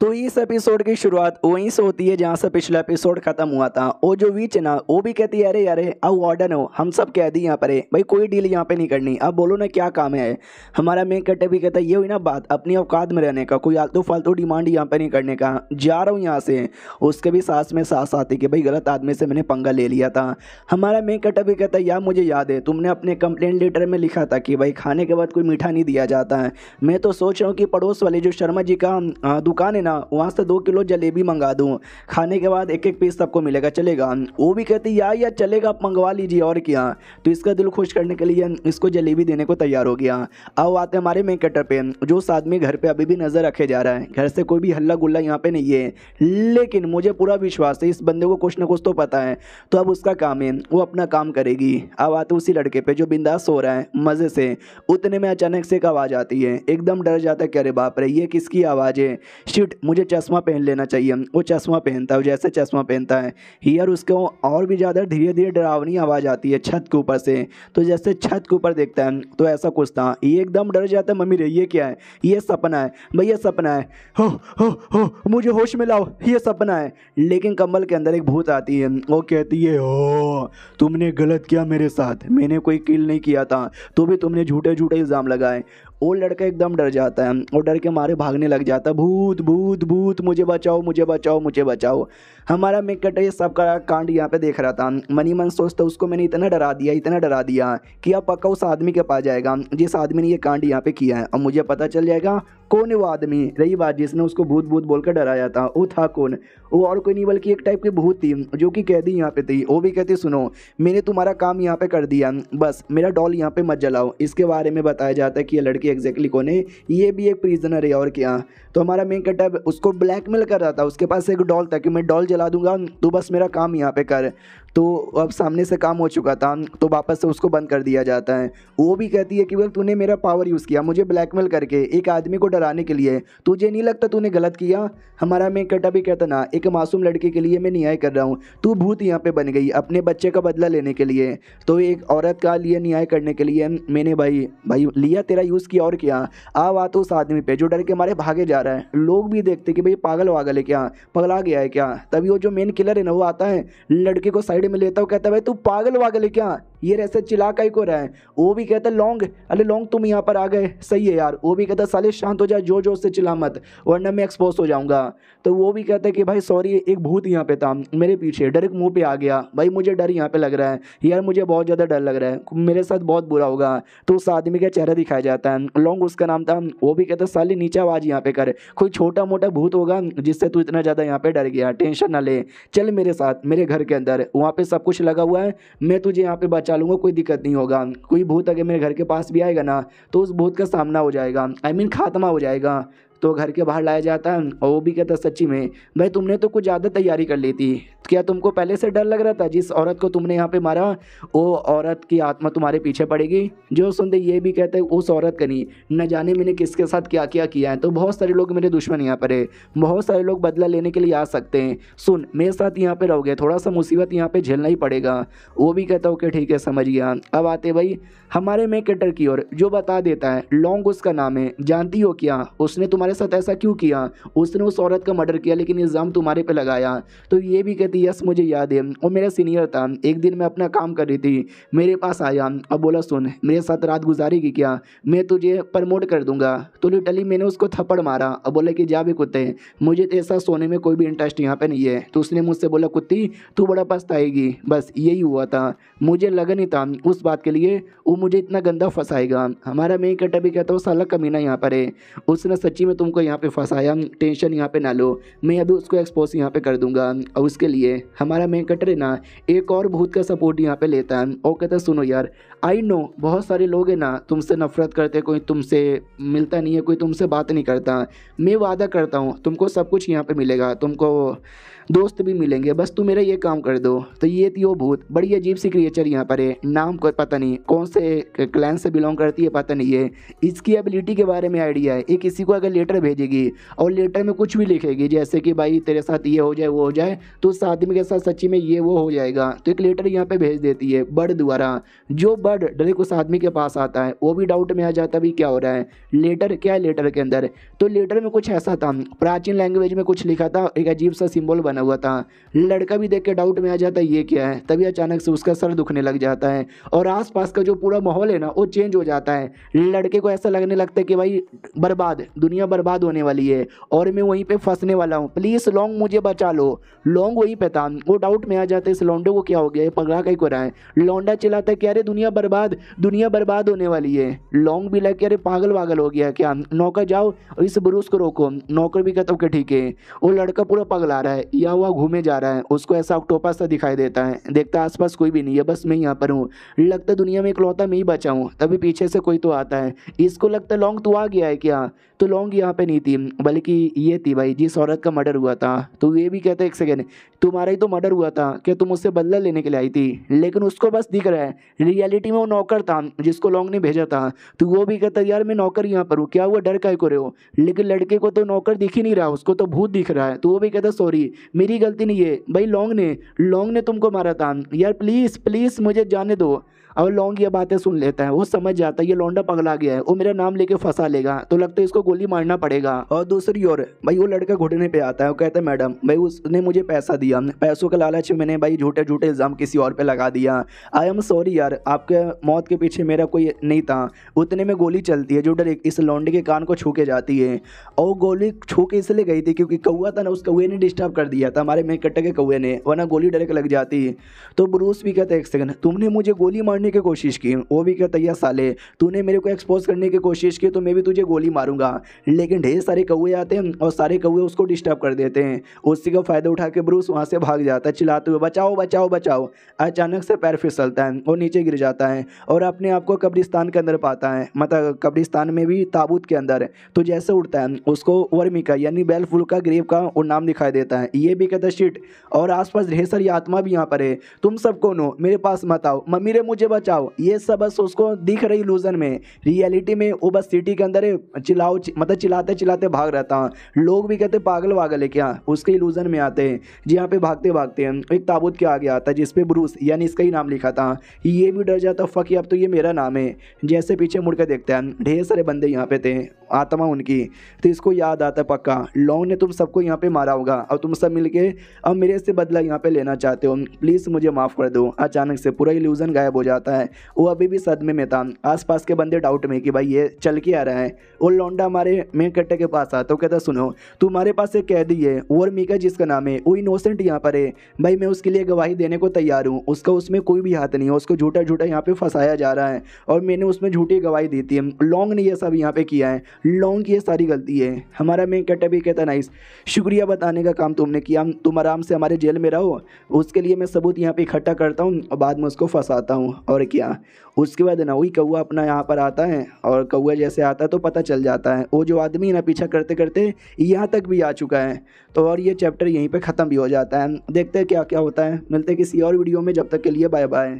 तो इस एपिसोड की शुरुआत वहीं से होती है जहाँ से पिछला एपिसोड खत्म हुआ था वो जो वीच है ना वो भी कहती है अरे यारे अब वार्डन हो हम सब कह दी यहाँ पर है भाई कोई डील यहाँ पे नहीं करनी अब बोलो ना क्या काम है हमारा मेन कट्टे भी कहता है ये हुई ना बात अपनी औकात में रहने का कोई आलतू फालतू डिमांड यहाँ पे नहीं करने का जा रहा हूँ यहाँ से उसके भी सास में सास आती कि भाई गलत आदमी से मैंने पंगा ले लिया था हमारा मेन कटे भी कहता है यार मुझे याद है तुमने अपने कंप्लेंट लेटर में लिखा था कि भाई खाने के बाद कोई मीठा नहीं दिया जाता है मैं तो सोच रहा हूँ कि पड़ोस वाले जो शर्मा जी का दुकान है ना वहाँ से दो किलो जलेबी मंगा दूँ खाने के बाद एक एक पीस सबको मिलेगा चलेगा वो भी कहती या या चलेगा आप मंगवा लीजिए और क्या तो इसका दिल खुश करने के लिए इसको जलेबी देने को तैयार हो गया अब आते हमारे मेन कटर पे जो उस आदमी घर पर अभी भी नज़र रखे जा रहा है घर से कोई भी हल्ला गुल्ला यहाँ पे नहीं है लेकिन मुझे पूरा विश्वास है इस बंदे को कुछ ना कुछ तो पता है तो अब उसका काम है वो अपना काम करेगी अब आते उसी लड़के पे जो बिंदास हो रहा है मज़े से उतने में अचानक से एक आवाज़ आती है एकदम डर जाता है कि अरे बाप रे ये किसकी आवाज़ है शिट मुझे चश्मा पहन लेना चाहिए वो चश्मा पहनता है जैसे चश्मा पहनता है हीयर उसको और भी ज़्यादा धीरे धीरे डरावनी आवाज़ आती है छत के ऊपर से तो जैसे छत के ऊपर देखता है तो ऐसा कुछ था ये एकदम डर जाता है मम्मी रे ये क्या है ये सपना है भैया सपना है हो हो हो मुझे होश में लाओ ये सपना है लेकिन कम्बल के अंदर एक भूत आती है वो कहती है हो तुमने गलत किया मेरे साथ मैंने कोई किल नहीं किया था तो भी तुमने झूठे झूठे इल्ज़ाम लगाए वो लड़का एकदम डर जाता है और डर के मारे भागने लग जाता है भूत भूत भूत मुझे बचाओ मुझे बचाओ मुझे बचाओ हमारा मैं कट ये सब का कांड यहाँ पे देख रहा था मनी मन सोचता उसको मैंने इतना डरा दिया इतना डरा दिया कि अब पक्का उस आदमी के पास जाएगा जिस आदमी ने ये कांड यहाँ पे किया है और मुझे पता चल जाएगा कौन है वो आदमी रही बात जिसने उसको भूत भूत बोलकर डराया था वो था कौन वो और कोई नहीं बल्कि एक टाइप की भूत थी जो कि कैदी यहाँ पे थी वो भी कहती सुनो मैंने तुम्हारा काम यहाँ पे कर दिया बस मेरा डॉल यहाँ पे मत जलाओ इसके बारे में बताया जाता है कि ये लड़की एग्जैक्टली कौन है ये भी एक प्रिजनर है और क्या तो हमारा मेन कटअप उसको ब्लैकमेल कर रहा था उसके पास एक डॉल था कि मैं डॉल जला दूंगा तू बस मेरा काम यहाँ पे कर तो अब सामने से काम हो चुका था तो वापस से उसको बंद कर दिया जाता है वो भी कहती है कि भाई तूने मेरा पावर यूज़ किया मुझे ब्लैकमेल करके एक आदमी को डराने के लिए तुझे नहीं लगता तूने गलत किया हमारा मैं कटा भी कहता ना एक मासूम लड़के के लिए मैं न्याय कर रहा हूँ तू भूत यहाँ पर बन गई अपने बच्चे का बदला लेने के लिए तो एक औरत का लिए न्याय करने के लिए मैंने भाई भाई लिया तेरा यूज़ किया और क्या आ तो उस आदमी पर जो डर के मारे भागे जा रहा है लोग भी देखते कि भाई पागल वागल है क्या पगला गया है क्या तभी वो जो मेन किलर है ना वो आता है लड़के को साइड में लेता हूँ कहता है भाई तू पागल वागल है क्या ये ऐसे चिला का ही को रहा है वो भी कहता लॉन्ग अरे लॉन्ग तुम यहाँ पर आ गए सही है यार वो भी कहता साले शांत हो जा जोर जोर से चिल्ला मत वरना मैं एक्सपोज हो जाऊँगा तो वो भी कहता है कि भाई सॉरी एक भूत यहाँ पे था मेरे पीछे डायरेक्ट मुँह पे आ गया भाई मुझे डर यहाँ पे लग रहा है यार मुझे बहुत ज़्यादा डर लग रहा है मेरे साथ बहुत बुरा होगा तो उस आदमी का चेहरा दिखाया जाता है लॉन्ग उसका नाम था वो भी कहता साले नीचा आवाज़ यहाँ पे कर कोई छोटा मोटा भूत होगा जिससे तू इतना ज़्यादा यहाँ पर डर गया टेंशन ना ले चल मेरे साथ मेरे घर के अंदर वहाँ पर सब कुछ लगा हुआ है मैं तुझे यहाँ पर बचा लूँगा कोई दिक्कत नहीं होगा कोई भूत अगर मेरे घर के पास भी आएगा ना तो उस भूत का सामना हो जाएगा आई I मीन mean, खात्मा हो जाएगा तो घर के बाहर लाया जाता है और वो भी कहता सच्ची में भाई तुमने तो कुछ ज़्यादा तैयारी कर ली थी क्या तुमको पहले से डर लग रहा था जिस औरत को तुमने यहाँ पे मारा वो औरत की आत्मा तुम्हारे पीछे पड़ेगी जो सुनते ये भी कहते हैं उस औरत का नहीं न जाने मैंने किसके साथ क्या क्या किया है तो बहुत सारे लोग मेरे दुश्मन यहाँ पर है बहुत सारे लोग बदला लेने के लिए आ सकते हैं सुन मेरे साथ यहाँ पर रहोगे थोड़ा सा मुसीबत यहाँ पर झेलना ही पड़ेगा वो भी कहता ओके ठीक है समझ गया अब आते भाई हमारे मेकेटर की ओर जो बता देता है लॉन्ग उसका नाम है जानती हो क्या उसने तुम्हारे तुम्हारे साथ ऐसा क्यों किया उसने उस औरत का मर्डर किया लेकिन इल्ज़ाम तुम्हारे पे लगाया तो ये भी कहती यस मुझे याद है वो मेरा सीनियर था एक दिन मैं अपना काम कर रही थी मेरे पास आया और बोला सुन मेरे साथ रात गुजारेगी क्या मैं तुझे प्रमोट कर दूंगा तो लिटली मैंने उसको थप्पड़ मारा और बोला कि जा भी कुत्ते मुझे तो ऐसा सोने में कोई भी इंटरेस्ट यहाँ पर नहीं है तो उसने मुझसे बोला कुत्ती तू बड़ा पछताएगी बस यही हुआ था मुझे लगन ही था उस बात के लिए वो मुझे इतना गंदा फंसाएगा हमारा मैं कटा भी कहता हूँ साला कमीना यहाँ पर है उसने सच्ची में तुमको यहाँ पे फंसाया टेंशन यहाँ पे ना लो मैं अभी उसको एक्सपोज यहाँ पे कर दूंगा और उसके लिए हमारा है ना एक और भूत का सपोर्ट यहाँ पे लेता है और कहता सुनो यार आई नो बहुत सारे लोग हैं ना तुमसे नफरत करते कोई तुमसे मिलता नहीं है कोई तुमसे बात नहीं करता मैं वादा करता हूँ तुमको सब कुछ यहाँ पर मिलेगा तुमको दोस्त भी मिलेंगे बस तुम मेरा ये काम कर दो तो ये थी वो भूत बड़ी अजीब सी क्रिएचर यहाँ पर है नाम को पता नहीं कौन से क्लैन से बिलोंग करती है पता नहीं है इसकी एबिलिटी के बारे में आइडिया है ये किसी को अगर लेटर भेजेगी और लेटर में कुछ भी लिखेगी जैसे कि भाई तेरे साथ ये हो जाए वो हो जाए तो उस आदमी के साथ सच्ची में ये वो हो जाएगा तो एक लेटर यहाँ पे भेज देती है बर्ड द्वारा जो बर्ड डायरेक्ट उस आदमी के पास आता है वो भी डाउट में आ जाता है क्या हो रहा है लेटर क्या है लेटर के अंदर तो लेटर में कुछ ऐसा था प्राचीन लैंग्वेज में कुछ लिखा था एक अजीब सा सिम्बॉल बना हुआ था लड़का भी देख के डाउट में आ जाता है ये क्या है तभी अचानक से उसका सर दुखने लग जाता है और आसपास का जो पूरा माहौल है ना वो चेंज हो जाता है लड़के को ऐसा लगने लगता है कि भाई बर्बाद दुनिया बर्बाद होने वाली है और मैं वहीं पे फंसने वाला हूँ प्लीज़ लॉन्ग मुझे बचा लो लॉन्ग वहीं पे था वो डाउट में आ जाते इस लौंडे को क्या हो गया पगड़ा कहीं को रहा है लौंडा चिल्लाता है कि अरे दुनिया बर्बाद दुनिया बर्बाद होने वाली है लॉन्ग भी लग अरे पागल वागल हो गया क्या नौकर जाओ इस बुरुस को रोको नौकर भी कहता हूँ ठीक है वो लड़का पूरा पगला रहा है या हुआ घूमे जा रहा है उसको ऐसा टोपा सा दिखाई देता है देखता आसपास कोई भी नहीं है बस मैं यहाँ पर हूँ लगता दुनिया में इकलौता मैं ही बचाऊँ तभी पीछे से कोई तो आता है इसको लगता लॉन्ग तो आ गया है क्या तो लॉन्ग यहाँ पे नहीं थी बल्कि ये थी भाई जिस औरत का मर्डर हुआ था तो ये भी कहते एक सेकेंड तुम्हारा ही तो मर्डर हुआ था क्या तुम उससे बदला लेने के लिए आई थी लेकिन उसको बस दिख रहा है रियलिटी में वो नौकर था जिसको लॉन्ग ने भेजा था तो वो भी कहता यार मैं नौकर यहाँ पर हूँ क्या वो डर का को रहे हो लेकिन लड़के को तो नौकर दिख ही नहीं रहा उसको तो भूत दिख रहा है तो वो भी कहता सॉरी मेरी गलती नहीं है भाई लॉन्ग ने लॉन्ग ने तुमको मारा था यार प्लीज़ प्लीज़ मुझे जाने दो अब लौंग ये बातें सुन लेता है वो समझ जाता है ये लौंडा पगला गया है वो मेरा नाम लेके फंसा लेगा तो लगता है इसको गोली मारना पड़ेगा और दूसरी ओर भाई वो लड़का घुटने पे आता है वो कहता है मैडम भाई उसने मुझे पैसा दिया पैसों का लालच मैंने भाई झूठे झूठे इल्ज़ाम किसी और पर लगा दिया आई एम सॉरी यार आपके मौत के पीछे मेरा कोई नहीं था उतने में गोली चलती है जो डर इस लौंडे के कान को छू के जाती है और गोली छू के इसलिए गई थी क्योंकि कौआ था ना उस कौए ने डिस्टर्ब कर दिया था हमारे मेकट्टे के कौए ने वरना गोली डर के लग जाती तो ब्रूस भी कहते हैं एक सेकंड तुमने मुझे गोली मारने करने की कोशिश की वो भी कहता है साले तूने मेरे को एक्सपोज करने की कोशिश की तो मैं भी तुझे गोली मारूंगा लेकिन ढेर सारे कौए आते हैं और सारे कौए उसको डिस्टर्ब कर देते हैं उसी का फ़ायदा उठा के ब्रूस वहाँ से भाग जाता है चिल्लाते हुए बचाओ बचाओ बचाओ अचानक से पैर फिसलता है और नीचे गिर जाता है और अपने आप को कब्रिस्तान के अंदर पाता है मतलब कब्रिस्तान में भी ताबूत के अंदर तो जैसे उठता है उसको वर्मिका यानी फुल का ग्रेव का और नाम दिखाई देता है ये भी कहता शिट और आसपास ढेर सारी आत्मा भी यहाँ पर है तुम सबको नो मेरे पास मत आओ मम्मी रे मुझे बचाओ ये सब बस उसको दिख रही लूजन में रियलिटी में वो बस सिटी के अंदर चिल्लाओ मतलब चिल्लाते चिल्लाते भाग रहता है लोग भी कहते पागल वागल है क्या उसके लूजन में आते हैं जी यहाँ पे भागते भागते हैं एक ताबूत के आगे आता है जिसपे ब्रूस यानी इसका ही नाम लिखा था ये भी डर जाता फक अब तो ये मेरा नाम है जैसे पीछे मुड़ के देखते हैं ढेर सारे बंदे यहाँ पे थे आत्मा उनकी तो इसको याद आता है पक्का लॉन्ग ने तुम सबको यहाँ पे मारा होगा और तुम सब मिलके अब मेरे से बदला यहाँ पे लेना चाहते हो प्लीज़ मुझे माफ़ कर दो अचानक से पूरा इल्यूज़न गायब हो जाता जाता है वो अभी भी सदमे में था आसपास के बंदे डाउट में कि भाई ये चल के आ रहा है और लौंडा हमारे मेन कट्टे के पास आता तो कहता सुनो तुम्हारे पास एक कैदी है और मीका जिसका नाम है वो इनोसेंट यहाँ पर है भाई मैं उसके लिए गवाही देने को तैयार हूँ उसका उसमें कोई भी हाथ नहीं है उसको झूठा झूठा यहाँ पर फंसाया जा रहा है और मैंने उसमें झूठी गवाही दी थी लॉन्ग ने यह सब यहाँ पर किया है लॉन्ग की यह सारी गलती है हमारा मेन कट्टा भी कहता नाइस शुक्रिया बताने का काम तुमने किया तुम आराम से हमारे जेल में रहो उसके लिए मैं सबूत यहाँ पे इकट्ठा करता हूँ और बाद में उसको फंसाता हूँ और और क्या उसके बाद वही कौआ अपना यहाँ पर आता है और कौआ जैसे आता है तो पता चल जाता है वो जो आदमी ना पीछा करते करते यहाँ तक भी आ चुका है तो और ये चैप्टर यहीं पर ख़त्म भी हो जाता है देखते हैं क्या क्या होता है मिलते हैं किसी और वीडियो में जब तक के लिए बाय बाय